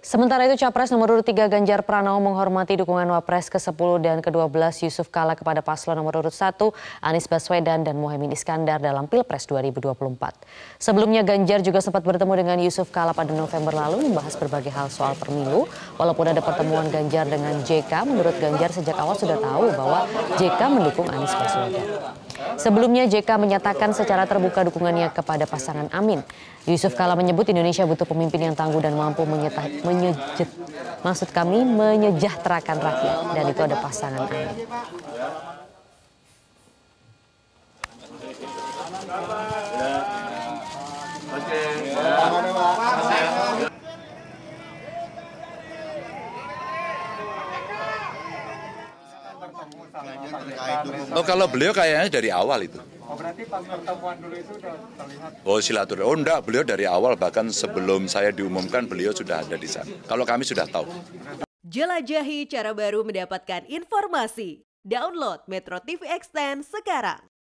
Sementara itu Capres nomor urut 3 Ganjar Pranowo menghormati dukungan Wapres ke-10 dan ke-12 Yusuf Kala kepada paslon nomor urut 1 Anies Baswedan dan Mohaimin Iskandar dalam Pilpres 2024. Sebelumnya Ganjar juga sempat bertemu dengan Yusuf Kala pada November lalu membahas berbagai hal soal pemilu. Walaupun ada pertemuan Ganjar dengan JK, menurut Ganjar sejak awal sudah tahu bahwa JK mendukung Anies Baswedan. Sebelumnya JK menyatakan secara terbuka dukungannya kepada pasangan Amin. Yusuf Kala menyebut Indonesia butuh pemimpin yang tangguh dan mampu menyetah, menyejet, maksud kami menyejahterakan rakyat dan itu ada pasangan Amin. Oh kalau beliau kayaknya dari awal itu. Oh berarti pas pertemuan dulu itu sudah terlihat? Oh silaturahmi. Oh enggak, beliau dari awal bahkan sebelum saya diumumkan beliau sudah ada di sana. Kalau kami sudah tahu. Jelajahi cara baru mendapatkan informasi. Download Metro TV Extend sekarang.